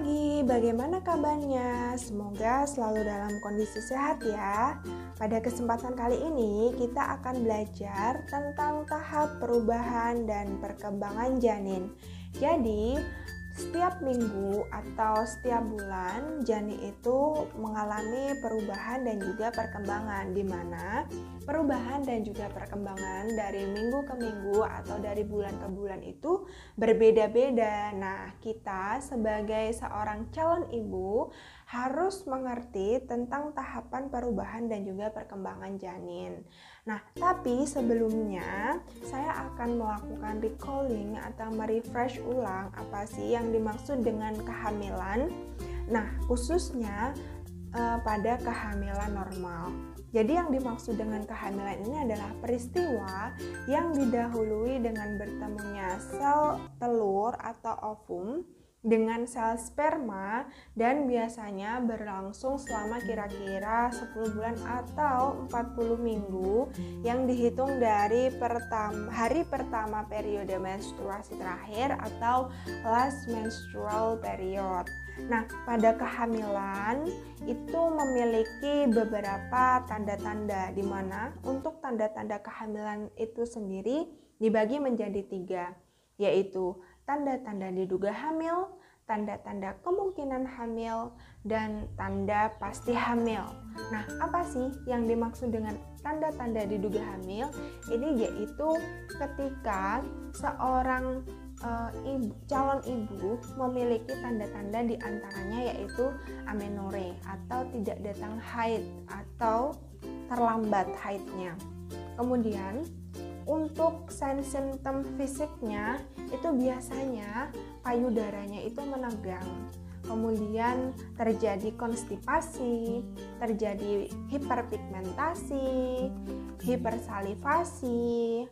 pagi, bagaimana kabarnya? Semoga selalu dalam kondisi sehat ya. Pada kesempatan kali ini, kita akan belajar tentang tahap perubahan dan perkembangan janin. Jadi, setiap minggu atau setiap bulan janin itu mengalami perubahan dan juga perkembangan di mana perubahan dan juga perkembangan dari minggu ke minggu atau dari bulan ke bulan itu berbeda-beda. Nah, kita sebagai seorang calon ibu harus mengerti tentang tahapan perubahan dan juga perkembangan janin. Nah, tapi sebelumnya saya akan melakukan recalling atau merefresh ulang apa sih yang dimaksud dengan kehamilan. Nah, khususnya eh, pada kehamilan normal. Jadi yang dimaksud dengan kehamilan ini adalah peristiwa yang didahului dengan bertemunya sel telur atau ovum dengan sel sperma dan biasanya berlangsung selama kira-kira 10 bulan atau 40 minggu yang dihitung dari pertama, hari pertama periode menstruasi terakhir atau last menstrual period. Nah, pada kehamilan itu memiliki beberapa tanda-tanda di mana untuk tanda-tanda kehamilan itu sendiri dibagi menjadi tiga, yaitu tanda-tanda diduga hamil, tanda-tanda kemungkinan hamil, dan tanda pasti hamil. Nah, apa sih yang dimaksud dengan tanda-tanda diduga hamil? Ini yaitu ketika seorang e, ibu, calon ibu memiliki tanda-tanda diantaranya yaitu amenore atau tidak datang haid atau terlambat haidnya. Kemudian untuk symptom fisiknya itu biasanya payudaranya itu menegang kemudian terjadi konstipasi, terjadi hiperpigmentasi, hipersalivasi,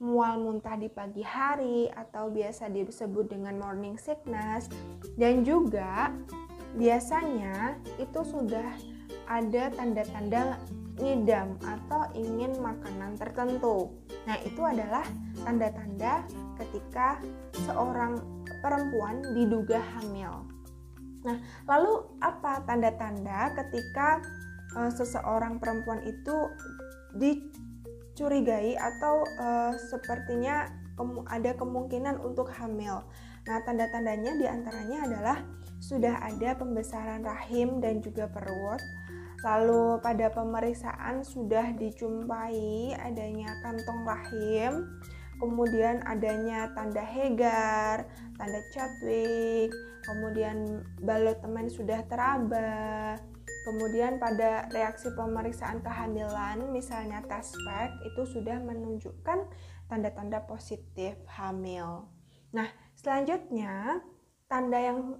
mual muntah di pagi hari atau biasa disebut dengan morning sickness dan juga biasanya itu sudah ada tanda-tanda ngidam atau ingin makanan tertentu. Nah, itu adalah tanda-tanda ketika seorang perempuan diduga hamil. Nah, lalu apa tanda-tanda ketika e, seseorang perempuan itu dicurigai atau e, sepertinya kem ada kemungkinan untuk hamil? Nah, tanda-tandanya diantaranya adalah sudah ada pembesaran rahim dan juga perut Lalu pada pemeriksaan sudah dijumpai adanya kantong rahim, kemudian adanya tanda Hegar, tanda Chadwick, kemudian balut balotemen sudah teraba. Kemudian pada reaksi pemeriksaan kehamilan, misalnya tes pack itu sudah menunjukkan tanda-tanda positif hamil. Nah, selanjutnya tanda yang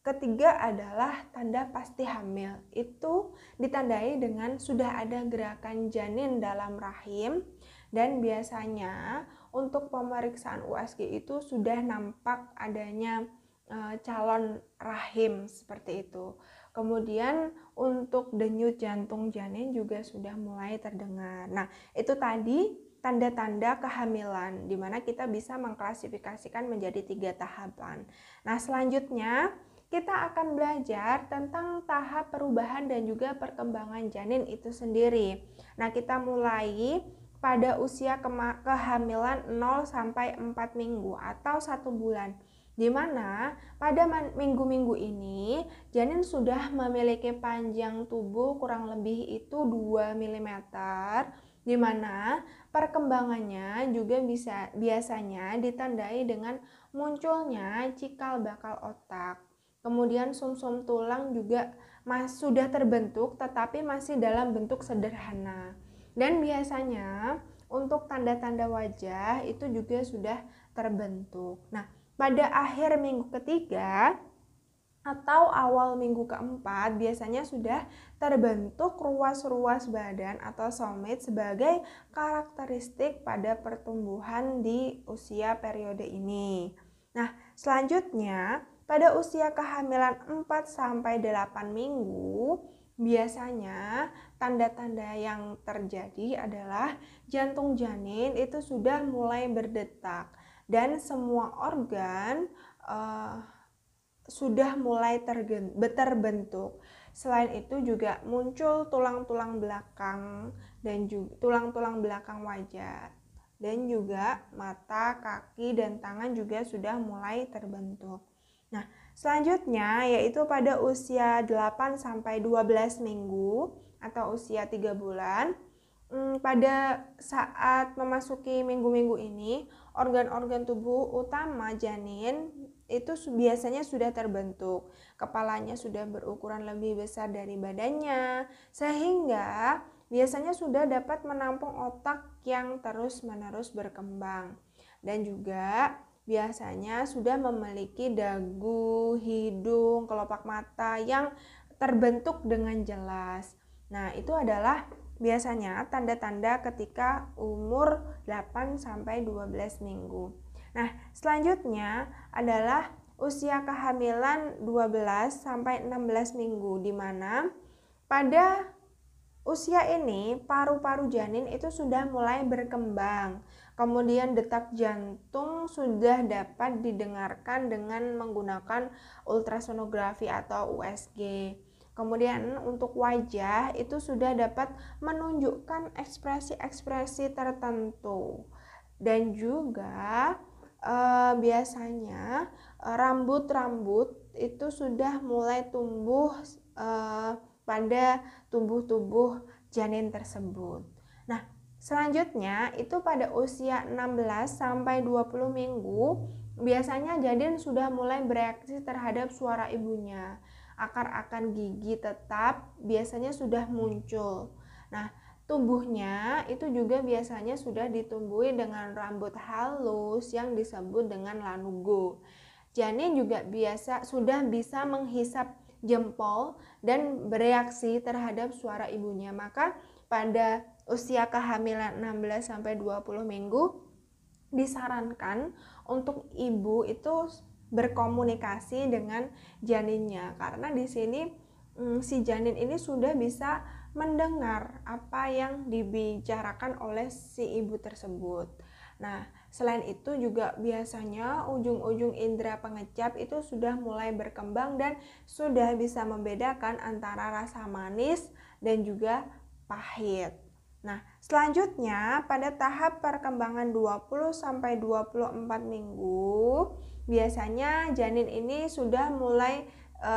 Ketiga adalah tanda pasti hamil. Itu ditandai dengan sudah ada gerakan janin dalam rahim dan biasanya untuk pemeriksaan USG itu sudah nampak adanya e, calon rahim seperti itu. Kemudian untuk denyut jantung janin juga sudah mulai terdengar. Nah, itu tadi tanda-tanda kehamilan di mana kita bisa mengklasifikasikan menjadi tiga tahapan. Nah, selanjutnya kita akan belajar tentang tahap perubahan dan juga perkembangan janin itu sendiri. Nah, kita mulai pada usia kehamilan 0 sampai 4 minggu atau 1 bulan. Di mana pada minggu-minggu ini janin sudah memiliki panjang tubuh kurang lebih itu 2 mm di mana perkembangannya juga bisa biasanya ditandai dengan munculnya cikal bakal otak. Kemudian sumsum -sum tulang juga mas, sudah terbentuk tetapi masih dalam bentuk sederhana. Dan biasanya untuk tanda-tanda wajah itu juga sudah terbentuk. Nah, pada akhir minggu ketiga atau awal minggu keempat biasanya sudah terbentuk ruas-ruas badan atau somit sebagai karakteristik pada pertumbuhan di usia periode ini. Nah, selanjutnya pada usia kehamilan 4 sampai 8 minggu, biasanya tanda-tanda yang terjadi adalah jantung janin itu sudah mulai berdetak dan semua organ uh, sudah mulai terbentuk. Selain itu juga muncul tulang-tulang belakang dan tulang-tulang belakang wajah dan juga mata, kaki dan tangan juga sudah mulai terbentuk. Nah, selanjutnya yaitu pada usia 8 sampai 12 minggu atau usia 3 bulan, hmm, pada saat memasuki minggu-minggu ini, organ-organ tubuh utama janin itu biasanya sudah terbentuk. Kepalanya sudah berukuran lebih besar dari badannya, sehingga biasanya sudah dapat menampung otak yang terus-menerus berkembang. Dan juga biasanya sudah memiliki dagu, hidung, kelopak mata yang terbentuk dengan jelas. Nah, itu adalah biasanya tanda-tanda ketika umur 8 sampai 12 minggu. Nah, selanjutnya adalah usia kehamilan 12 sampai 16 minggu di mana pada usia ini paru-paru janin itu sudah mulai berkembang Kemudian detak jantung sudah dapat didengarkan dengan menggunakan ultrasonografi atau USG. Kemudian untuk wajah itu sudah dapat menunjukkan ekspresi-ekspresi tertentu. Dan juga eh, biasanya eh, rambut-rambut itu sudah mulai tumbuh eh, pada tumbuh tumbuh janin tersebut. Selanjutnya, itu pada usia 16 sampai 20 minggu, biasanya jaden sudah mulai bereaksi terhadap suara ibunya. akar akan gigi tetap biasanya sudah muncul. Nah, tubuhnya itu juga biasanya sudah ditumbuhi dengan rambut halus yang disebut dengan lanugo. Janin juga biasa sudah bisa menghisap jempol dan bereaksi terhadap suara ibunya. Maka pada usia kehamilan 16 sampai 20 minggu disarankan untuk ibu itu berkomunikasi dengan janinnya karena di sini mm, si janin ini sudah bisa mendengar apa yang dibicarakan oleh si ibu tersebut. Nah, selain itu juga biasanya ujung-ujung indera pengecap itu sudah mulai berkembang dan sudah bisa membedakan antara rasa manis dan juga pahit. Nah, selanjutnya pada tahap perkembangan 20 sampai 24 minggu, biasanya janin ini sudah mulai e,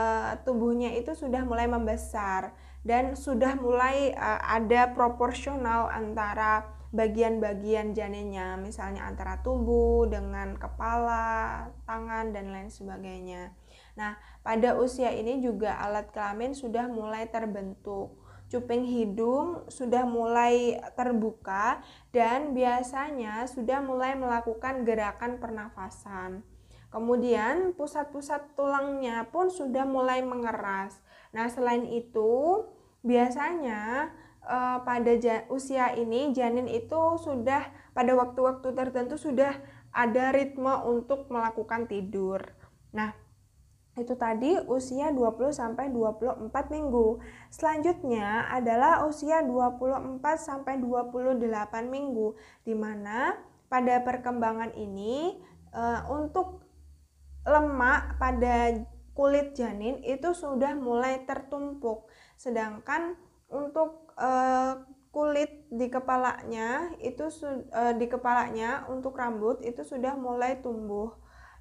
tubuhnya itu sudah mulai membesar dan sudah mulai e, ada proporsional antara bagian-bagian janinnya, misalnya antara tubuh dengan kepala, tangan dan lain sebagainya. Nah, pada usia ini juga alat kelamin sudah mulai terbentuk cuping hidung sudah mulai terbuka dan biasanya sudah mulai melakukan gerakan pernafasan. Kemudian pusat-pusat tulangnya pun sudah mulai mengeras. Nah, selain itu, biasanya eh, pada usia ini janin itu sudah pada waktu-waktu tertentu sudah ada ritme untuk melakukan tidur. Nah, itu tadi usia 20 sampai 24 minggu. Selanjutnya adalah usia 24 sampai 28 minggu di mana pada perkembangan ini e, untuk lemak pada kulit janin itu sudah mulai tertumpuk. Sedangkan untuk e, kulit di kepalanya itu e, di kepalanya untuk rambut itu sudah mulai tumbuh.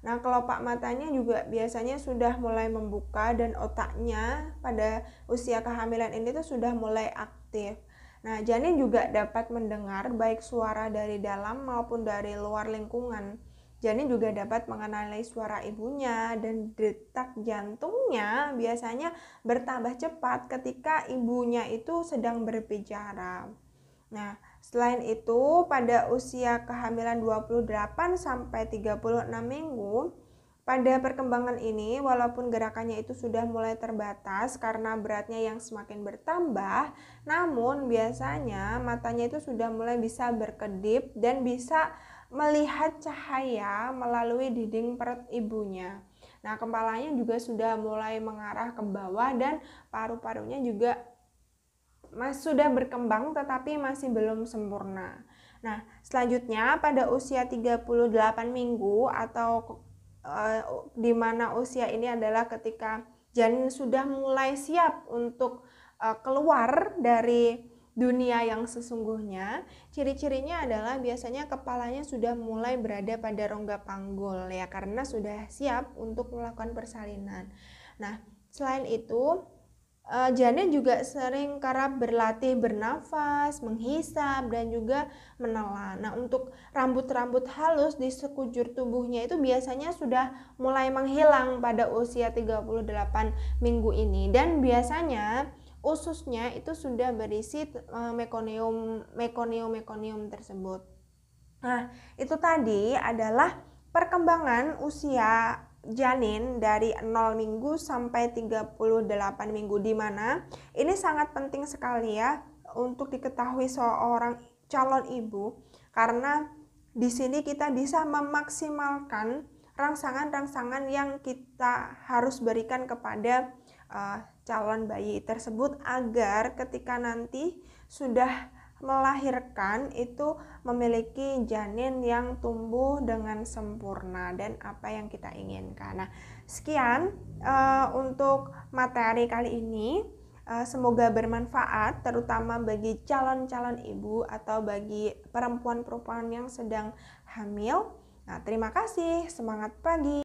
Nah, kelopak matanya juga biasanya sudah mulai membuka dan otaknya pada usia kehamilan ini tuh sudah mulai aktif. Nah, janin juga dapat mendengar baik suara dari dalam maupun dari luar lingkungan. Janin juga dapat mengenali suara ibunya dan detak jantungnya biasanya bertambah cepat ketika ibunya itu sedang berbicara. Nah, Selain itu, pada usia kehamilan 28 sampai 36 minggu, pada perkembangan ini walaupun gerakannya itu sudah mulai terbatas karena beratnya yang semakin bertambah, namun biasanya matanya itu sudah mulai bisa berkedip dan bisa melihat cahaya melalui dinding perut ibunya. Nah, kepalanya juga sudah mulai mengarah ke bawah dan paru-parunya juga mas sudah berkembang tetapi masih belum sempurna. Nah, selanjutnya pada usia 38 minggu atau e, di mana usia ini adalah ketika janin sudah mulai siap untuk e, keluar dari dunia yang sesungguhnya, ciri-cirinya adalah biasanya kepalanya sudah mulai berada pada rongga panggul ya karena sudah siap untuk melakukan persalinan. Nah, selain itu uh, juga sering kerap berlatih bernafas, menghisap, dan juga menelan. Nah, untuk rambut-rambut halus di sekujur tubuhnya itu biasanya sudah mulai menghilang pada usia 38 minggu ini. Dan biasanya ususnya itu sudah berisi eh, mekonium mekonium mekonium tersebut. Nah, itu tadi adalah perkembangan usia janin dari 0 minggu sampai 38 minggu di mana ini sangat penting sekali ya untuk diketahui seorang calon ibu karena di sini kita bisa memaksimalkan rangsangan-rangsangan yang kita harus berikan kepada uh, calon bayi tersebut agar ketika nanti sudah melahirkan itu memiliki janin yang tumbuh dengan sempurna dan apa yang kita inginkan. Nah, sekian uh, untuk materi kali ini. Uh, semoga bermanfaat, terutama bagi calon-calon ibu atau bagi perempuan-perempuan yang sedang hamil. Nah, terima kasih, semangat pagi!